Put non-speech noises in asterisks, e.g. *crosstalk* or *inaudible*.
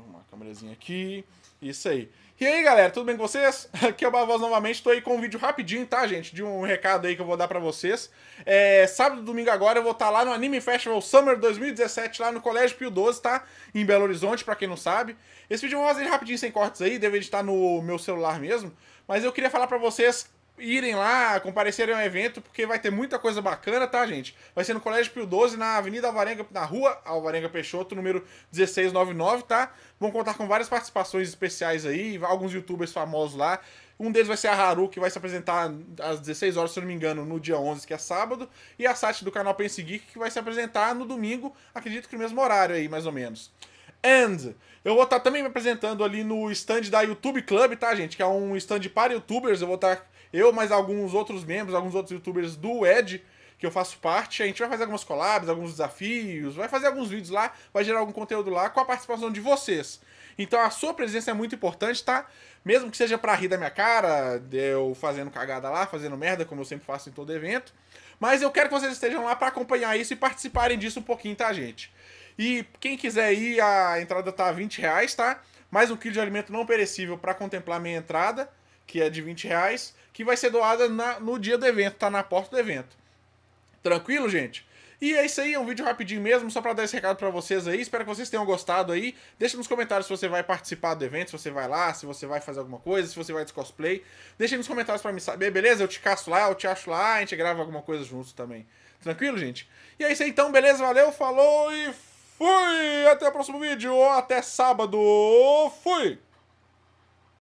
Uma câmerazinha aqui. Isso aí. E aí, galera, tudo bem com vocês? *laughs* Aqui é o Bavoz novamente. Tô aí com um vídeo rapidinho, tá, gente? De um recado aí que eu vou dar pra vocês. É, sábado e domingo agora eu vou estar tá lá no Anime Festival Summer 2017, lá no Colégio Pio 12, tá? Em Belo Horizonte, pra quem não sabe. Esse vídeo eu vou fazer rapidinho, sem cortes aí. Deve estar no meu celular mesmo. Mas eu queria falar pra vocês irem lá, comparecerem ao evento, porque vai ter muita coisa bacana, tá, gente? Vai ser no Colégio Pio 12, na Avenida Alvarenga, na Rua Alvarenga Peixoto, número 1699, tá? Vão contar com várias participações especiais aí, alguns youtubers famosos lá. Um deles vai ser a Haru, que vai se apresentar às 16 horas, se eu não me engano, no dia 11, que é sábado. E a Sati do canal Pense Geek, que vai se apresentar no domingo, acredito que no mesmo horário aí, mais ou menos. And eu vou estar tá também me apresentando ali no stand da YouTube Club, tá, gente? Que é um stand para youtubers. Eu vou estar tá eu, mais alguns outros membros, alguns outros youtubers do Ed, que eu faço parte, a gente vai fazer algumas collabs, alguns desafios, vai fazer alguns vídeos lá, vai gerar algum conteúdo lá com a participação de vocês. Então a sua presença é muito importante, tá? Mesmo que seja pra rir da minha cara, eu fazendo cagada lá, fazendo merda, como eu sempre faço em todo evento. Mas eu quero que vocês estejam lá para acompanhar isso e participarem disso um pouquinho, tá, gente? E quem quiser ir, a entrada tá 20 reais, tá? Mais um quilo de alimento não perecível para contemplar minha entrada que é de 20 reais, que vai ser doada na, no dia do evento, tá na porta do evento. Tranquilo, gente? E é isso aí, é um vídeo rapidinho mesmo, só para dar esse recado para vocês aí. Espero que vocês tenham gostado aí. Deixa nos comentários se você vai participar do evento, se você vai lá, se você vai fazer alguma coisa, se você vai descosplay. Deixa nos comentários para me saber, beleza? Eu te caço lá, eu te acho lá, a gente grava alguma coisa junto também. Tranquilo, gente? E é isso aí então, beleza? Valeu, falou e fui! Até o próximo vídeo, até sábado, fui!